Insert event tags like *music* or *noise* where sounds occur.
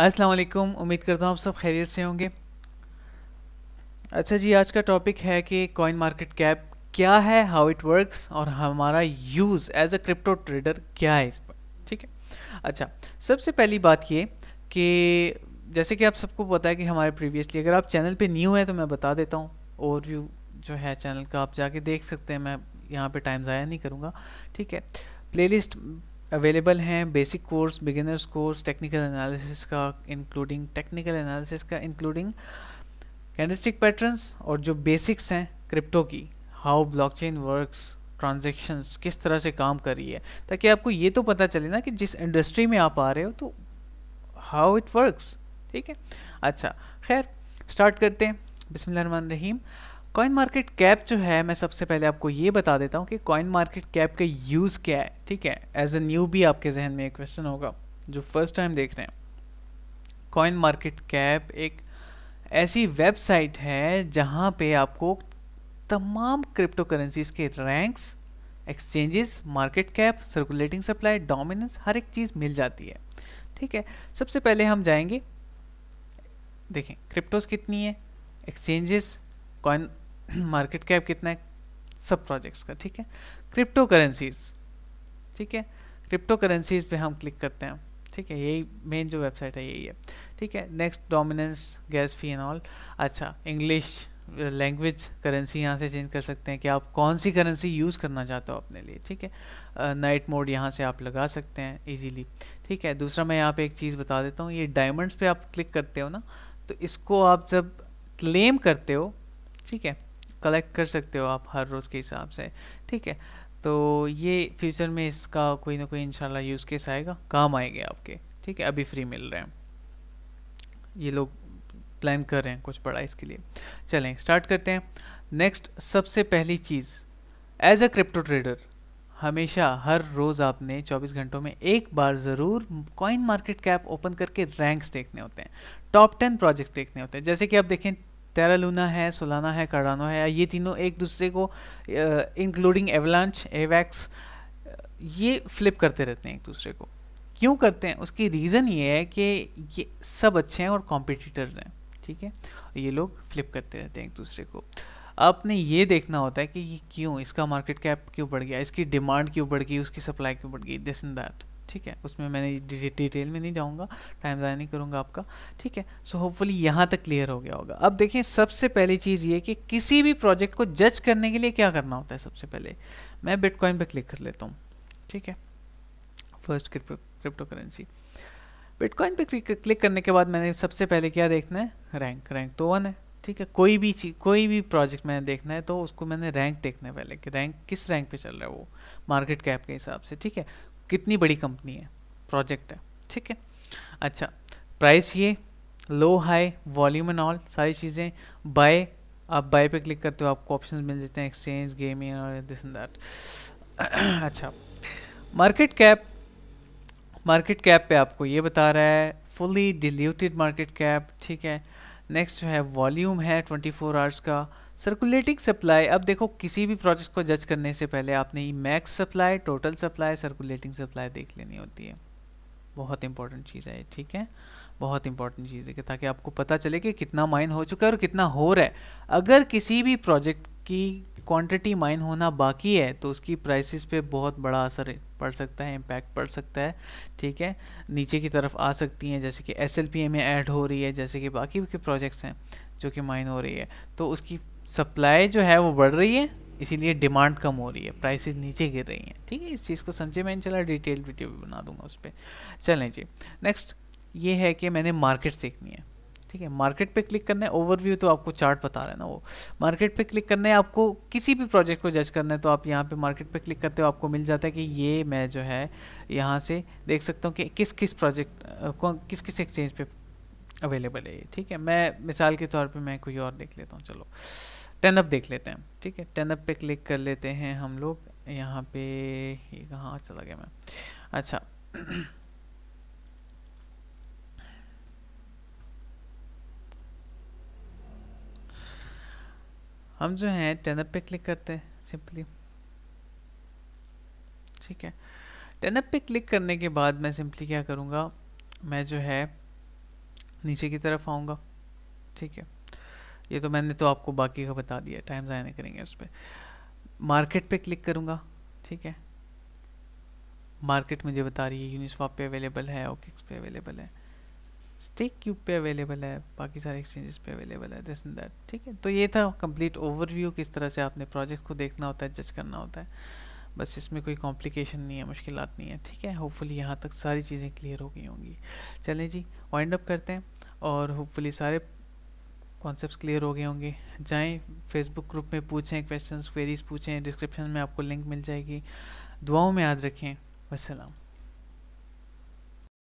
अस्सलाम वालेकुम उम्मीद करता हूँ आप सब खैरियत से होंगे अच्छा जी आज का टॉपिक है कि कॉइन मार्केट कैप क्या है हाउ इट वर्क्स और हमारा use as a crypto trader क्या है इस पर ठीक है अच्छा सबसे पहली बात ये कि जैसे कि आप सबको पता है कि हमारे प्रीवियसली अगर आप चैनल पे न्यू हैं तो मैं बता देता हूँ ओवरव्यू जो है चैनल का आप जाके देख सकते हैं मैं यहाँ पे टाइम ज़ाया नहीं करूँगा ठीक है प्लेलिस्ट अवेलेबल हैं basic course beginners course technical analysis का इंक्लूडिंग टेक्निकल एनालिसिस का इंक्लूडिंग कैंडस्टिक पैटर्न्स और जो बेसिक्स हैं क्रिप्टो की हाउ ब्लॉकचेन वर्क्स ट्रांजेक्शन्स किस तरह से काम कर रही है ताकि आपको ये तो पता चले ना कि जिस इंडस्ट्री में आप आ रहे हो तो हाउ इट वर्क्स ठीक है अच्छा खैर स्टार्ट करते हैं बिसमीम कॉइन मार्केट कैप जो है मैं सबसे पहले आपको ये बता देता हूँ कि कॉइन मार्केट कैप का यूज़ क्या है ठीक है एज ए न्यू भी आपके जहन में एक क्वेश्चन होगा जो फर्स्ट टाइम देख रहे हैं कॉइन मार्केट कैप एक ऐसी वेबसाइट है जहाँ पे आपको तमाम क्रिप्टो करेंसीज के ranks exchanges market cap circulating supply dominance हर एक चीज़ मिल जाती है ठीक है सबसे पहले हम जाएंगे देखें क्रिप्टोज कितनी है एक्सचेंजेस कॉइन मार्केट कैप कितना है सब प्रोजेक्ट्स का ठीक है क्रिप्टो करेंसीज ठीक है क्रिप्टो करेंसीज पे हम क्लिक करते हैं ठीक है यही मेन जो वेबसाइट है यही है ठीक है next dominance gas fee and all अच्छा इंग्लिश लैंग्वेज करेंसी यहाँ से चेंज कर सकते हैं कि आप कौन सी करेंसी यूज़ करना चाहते हो अपने लिए ठीक है नाइट uh, मोड यहाँ से आप लगा सकते हैं इजीली ठीक है दूसरा मैं यहाँ पे एक चीज़ बता देता हूँ ये डायमंड्स पे आप क्लिक करते हो ना तो इसको आप जब क्लेम करते हो ठीक है कलेक्ट कर सकते हो आप हर रोज़ के हिसाब से ठीक है तो ये फ्यूचर में इसका कोई ना कोई इंशाल्लाह यूज़ केस आएगा काम आएगा आपके ठीक है अभी फ्री मिल रहे हैं ये लोग प्लान कर रहे हैं कुछ बड़ा इसके लिए चलें स्टार्ट करते हैं नेक्स्ट सबसे पहली चीज़ एज अ क्रिप्टो ट्रेडर हमेशा हर रोज़ आपने 24 घंटों में एक बार ज़रूर कॉइन मार्केट कैप ओपन करके रैंक्स देखने होते हैं टॉप 10 प्रोजेक्ट्स देखने होते हैं जैसे कि आप देखें लूना है सोलाना है कार्डानो है ये तीनों एक दूसरे को इंक्लूडिंग एवलांच एवैक्स ये फ्लिप करते रहते हैं एक दूसरे को क्यों करते हैं उसकी रीज़न ये है कि ये सब अच्छे हैं और कॉम्पिटिटर्स हैं ठीक है ये लोग फ्लिप करते रहते हैं एक दूसरे को आपने ये देखना होता है कि ये क्यों इसका मार्केट कैप क्यों बढ़ गया इसकी डिमांड क्यों बढ़ गई उसकी सप्लाई क्यों बढ़ गई दिस इन दैट ठीक है उसमें मैंने डिटेल में नहीं जाऊंगा टाइम ज़ाया नहीं करूंगा आपका ठीक है सो होपफुली यहाँ तक क्लियर हो गया होगा अब देखें सबसे पहली चीज़ ये कि किसी भी प्रोजेक्ट को जज करने के लिए क्या करना होता है सबसे पहले मैं बिटकॉइन पर क्लिक कर लेता हूँ ठीक है फर्स्ट क्रिप्टो करेंसी बिटकॉइन पर क्लिक करने के बाद मैंने सबसे पहले क्या देखना है रैंक रैंक तो वन है ठीक है कोई भी चीज कोई भी प्रोजेक्ट मैंने देखना है तो उसको मैंने रैंक देखना है पहले कि रैंक किस रैंक पे चल रहा है वो मार्केट कैप के हिसाब से ठीक है कितनी बड़ी कंपनी है प्रोजेक्ट है ठीक है अच्छा प्राइस ये low high volume and all सारी चीज़ें बाय आप बाय पे क्लिक करते हो आपको ऑप्शन मिल जाते हैं एक्सचेंज गेमिंग और दिस एंड दैट अच्छा मार्केट कैप मार्केट कैप पे आपको ये बता रहा है फुली डिल्यूटेड मार्केट कैप ठीक है नेक्स्ट जो है वॉल्यूम है 24 फोर आवर्स का सर्कुलेटिंग सप्लाई अब देखो किसी भी प्रोजेक्ट को जज करने से पहले आपने max supply total supply circulating supply देख लेनी होती है बहुत इंपॉर्टेंट चीज़ है ठीक है बहुत इंपॉर्टेंट चीज़ है ताकि आपको पता चले कि कितना माइन हो चुका है और कितना हो रहा है अगर किसी भी प्रोजेक्ट की क्वांटिटी माइन होना बाकी है तो उसकी प्राइसेस पे बहुत बड़ा असर पड़ सकता है इम्पैक्ट पड़ सकता है ठीक है नीचे की तरफ आ सकती हैं जैसे कि एस में ऐड हो रही है जैसे कि बाकी के प्रोजेक्ट्स हैं जो कि माइन हो रही है तो उसकी सप्लाई जो है वो बढ़ रही है इसीलिए डिमांड कम हो रही है प्राइसेस नीचे गिर रही हैं ठीक है इस चीज़ को समझे मैं चला डिटेल वीडियो भी बना दूंगा उस पर चलें जी नेक्स्ट ये है कि मैंने मार्केट सीखनी है ठीक है मार्केट पे क्लिक करना है ओवरव्यू तो आपको चार्ट बता रहे हैं ना वो मार्केट पे क्लिक करना है आपको किसी भी प्रोजेक्ट को जज करना है तो आप यहाँ पे मार्केट पे क्लिक करते हो आपको मिल जाता है कि ये मैं जो है यहाँ से देख सकता हूँ कि किस किस प्रोजेक्ट किस किस एक्सचेंज पे अवेलेबल है ये ठीक है मैं मिसाल के तौर पर मैं कोई और देख लेता हूँ चलो टेनअप देख लेते हैं ठीक है टेनअप पे क्लिक कर लेते हैं हम लोग यहाँ पे ये कहाँ चला गया मैं अच्छा *clears throat* हम जो हैं टेनअप पे क्लिक करते हैं सिंपली ठीक है टेनअप पे क्लिक करने के बाद मैं सिंपली क्या करूँगा मैं जो है नीचे की तरफ आऊँगा ठीक है ये तो मैंने तो आपको बाकी का बता दिया टाइम ज़ाया नहीं करेंगे उस पर मार्केट पे क्लिक करूँगा ठीक है मार्केट मुझे बता रही है यूनिस्वाप पे अवेलेबल है ओकिक्स पे अवेलेबल है स्टेक क्यूब पे अवेलेबल है बाकी सारे एक्सचेंजेस पे अवेलेबल है दिस इन दैट ठीक है तो ये था कंप्लीट ओवरव्यू किस तरह से आपने प्रोजेक्ट को देखना होता है जज करना होता है बस इसमें कोई कॉम्प्लिकेशन नहीं है मुश्किल नहीं है ठीक है होपफुली यहाँ तक सारी चीज़ें क्लियर हो गई होंगी चलें जी वाइंड अप करते हैं और होपफुली सारे कॉन्सेप्ट क्लियर हो गए होंगे जाएँ फेसबुक ग्रुप में पूछें क्वेश्चन क्वेरीज पूछें डिस्क्रिप्शन में आपको लिंक मिल जाएगी दुआओं में याद रखें वसलम